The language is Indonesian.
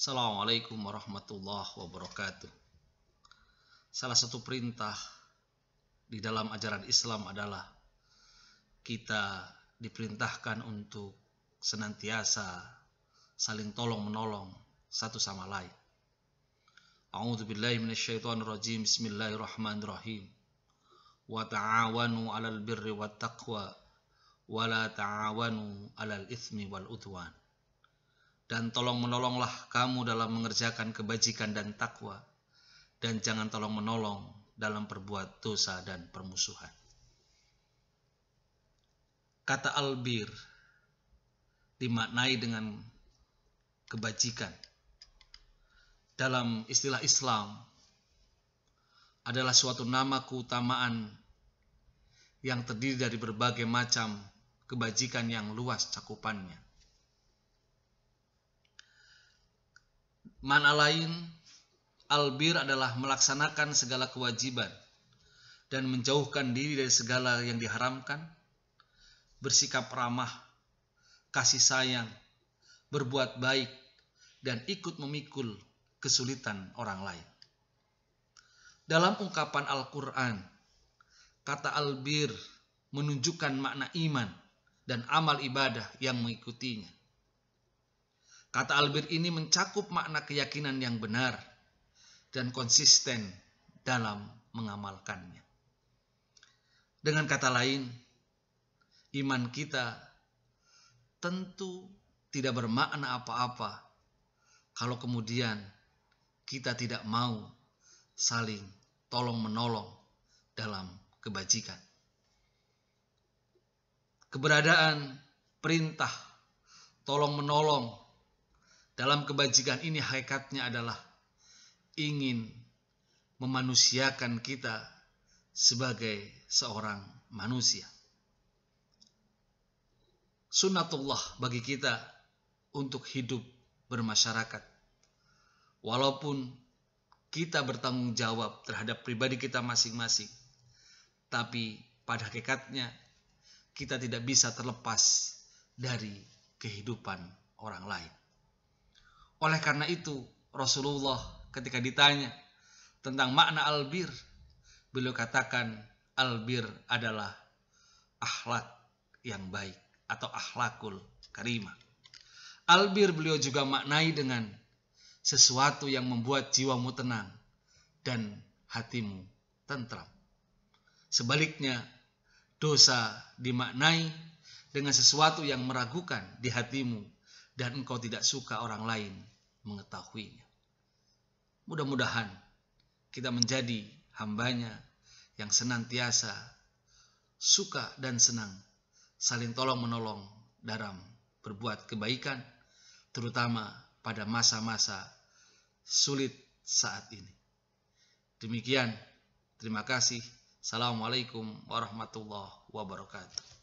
Assalamualaikum warahmatullahi wabarakatuh. Salah satu perintah di dalam ajaran Islam adalah kita diperintahkan untuk senantiasa saling tolong-menolong satu sama lain. A'udzu billahi minasyaitonir rajim. Bismillahirrahmanirrahim. Wa ta'awanu 'alal birri wat taqwa wa la ta'awanu 'alal itsmi wal udwan dan tolong menolonglah kamu dalam mengerjakan kebajikan dan takwa, dan jangan tolong menolong dalam perbuat dosa dan permusuhan. Kata albir dimaknai dengan kebajikan. Dalam istilah Islam adalah suatu nama keutamaan yang terdiri dari berbagai macam kebajikan yang luas cakupannya Mana lain, albir adalah melaksanakan segala kewajiban dan menjauhkan diri dari segala yang diharamkan, bersikap ramah, kasih sayang, berbuat baik, dan ikut memikul kesulitan orang lain. Dalam ungkapan Al-Quran, kata albir menunjukkan makna iman dan amal ibadah yang mengikutinya. Kata Albert ini mencakup makna keyakinan yang benar dan konsisten dalam mengamalkannya. Dengan kata lain, iman kita tentu tidak bermakna apa-apa kalau kemudian kita tidak mau saling tolong-menolong dalam kebajikan. Keberadaan perintah tolong-menolong dalam kebajikan ini hakikatnya adalah ingin memanusiakan kita sebagai seorang manusia. Sunnatullah bagi kita untuk hidup bermasyarakat. Walaupun kita bertanggung jawab terhadap pribadi kita masing-masing, tapi pada hakikatnya kita tidak bisa terlepas dari kehidupan orang lain. Oleh karena itu, Rasulullah ketika ditanya tentang makna albir, beliau katakan albir adalah akhlak yang baik atau akhlakul karimah. Albir beliau juga maknai dengan sesuatu yang membuat jiwamu tenang dan hatimu tentram. Sebaliknya, dosa dimaknai dengan sesuatu yang meragukan di hatimu dan engkau tidak suka orang lain mengetahuinya. Mudah-mudahan kita menjadi hambanya yang senantiasa suka dan senang saling tolong menolong dalam berbuat kebaikan terutama pada masa-masa sulit saat ini. Demikian, terima kasih. Assalamualaikum warahmatullahi wabarakatuh.